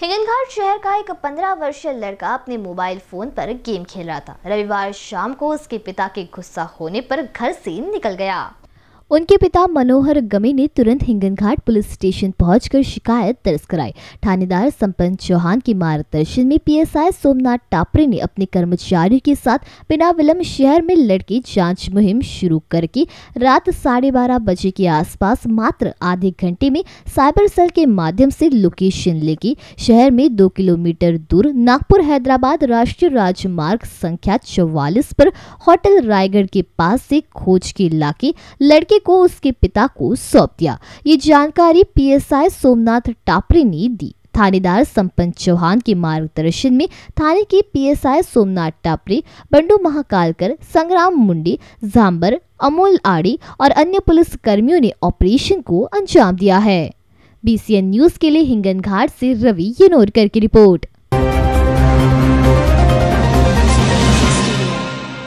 हिंगनघाट शहर का एक 15 वर्षीय लड़का अपने मोबाइल फोन पर गेम खेल रहा था रविवार शाम को उसके पिता के गुस्सा होने पर घर से निकल गया उनके पिता मनोहर गमे ने तुरंत हिंगन घाट पुलिस स्टेशन पहुंचकर शिकायत दर्ज कराई थानेदार संपन्न चौहान के मार्गदर्शन में पीएसआई सोमनाथ टापरे ने अपने कर्मचारियों के साथ बिना विलंब शहर में लड़की जांच मुहिम शुरू करके रात साढ़े बारह बजे के आसपास मात्र आधे घंटे में साइबर सेल के माध्यम से लोकेशन लेके शहर में दो किलोमीटर दूर नागपुर हैदराबाद राष्ट्रीय राजमार्ग संख्या चौवालीस पर होटल रायगढ़ के पास से खोज के लाके लड़के बच्चे को उसके पिता को सौंप दिया ये जानकारी पीएसआई सोमनाथ टापरे ने दी थानेदार संपन्न चौहान के मार्गदर्शन में थाने के पीएसआई सोमनाथ टापरे बंडू महाकालकर संग्राम मुंडे जाम्बर अमोल आड़ी और अन्य पुलिस कर्मियों ने ऑपरेशन को अंजाम दिया है बीसीएन न्यूज के लिए हिंगन घाट से रवि यनोरकर की रिपोर्ट